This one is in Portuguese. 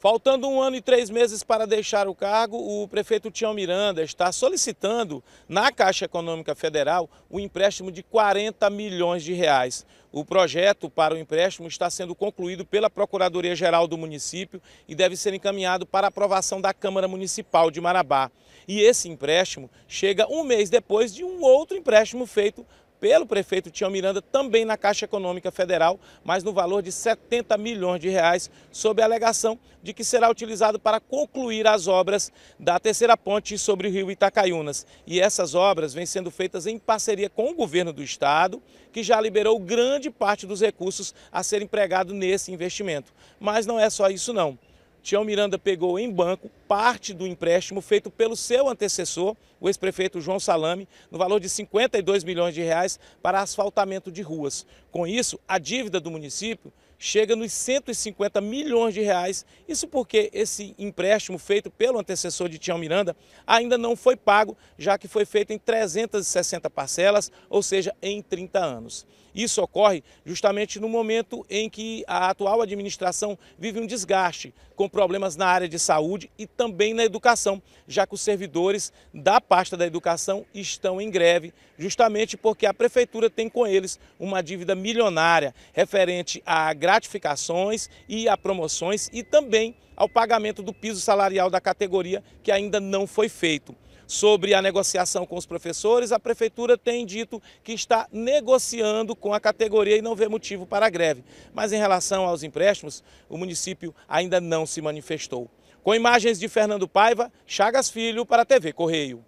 Faltando um ano e três meses para deixar o cargo, o prefeito Tião Miranda está solicitando na Caixa Econômica Federal o um empréstimo de 40 milhões de reais. O projeto para o empréstimo está sendo concluído pela Procuradoria-Geral do município e deve ser encaminhado para aprovação da Câmara Municipal de Marabá. E esse empréstimo chega um mês depois de um outro empréstimo feito pelo prefeito Tião Miranda, também na Caixa Econômica Federal, mas no valor de 70 milhões de reais, sob a alegação de que será utilizado para concluir as obras da terceira ponte sobre o rio Itacaiunas. E essas obras vêm sendo feitas em parceria com o governo do estado, que já liberou grande parte dos recursos a ser empregado nesse investimento. Mas não é só isso não. Tião Miranda pegou em banco parte do empréstimo feito pelo seu antecessor, o ex-prefeito João Salame, no valor de 52 milhões de reais para asfaltamento de ruas. Com isso, a dívida do município chega nos 150 milhões de reais. Isso porque esse empréstimo feito pelo antecessor de Tião Miranda ainda não foi pago, já que foi feito em 360 parcelas, ou seja, em 30 anos. Isso ocorre justamente no momento em que a atual administração vive um desgaste, com problemas na área de saúde e também na educação, já que os servidores da pasta da educação estão em greve, justamente porque a prefeitura tem com eles uma dívida milionária referente a gratificações e a promoções e também ao pagamento do piso salarial da categoria que ainda não foi feito sobre a negociação com os professores, a prefeitura tem dito que está negociando com a categoria e não vê motivo para a greve. Mas em relação aos empréstimos, o município ainda não se manifestou. Com imagens de Fernando Paiva, Chagas Filho para a TV Correio.